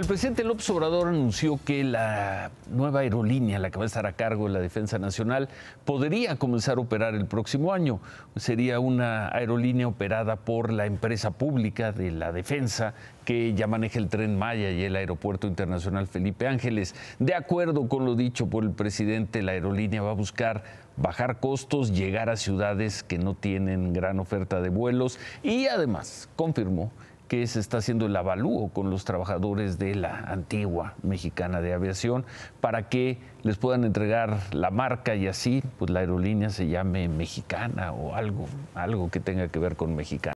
El presidente López Obrador anunció que la nueva aerolínea, la que va a estar a cargo de la Defensa Nacional, podría comenzar a operar el próximo año. Sería una aerolínea operada por la empresa pública de la Defensa que ya maneja el tren Maya y el Aeropuerto Internacional Felipe Ángeles. De acuerdo con lo dicho por el presidente, la aerolínea va a buscar bajar costos, llegar a ciudades que no tienen gran oferta de vuelos y además confirmó que se está haciendo el avalúo con los trabajadores de la antigua mexicana de aviación para que les puedan entregar la marca y así pues la aerolínea se llame mexicana o algo, algo que tenga que ver con mexicana.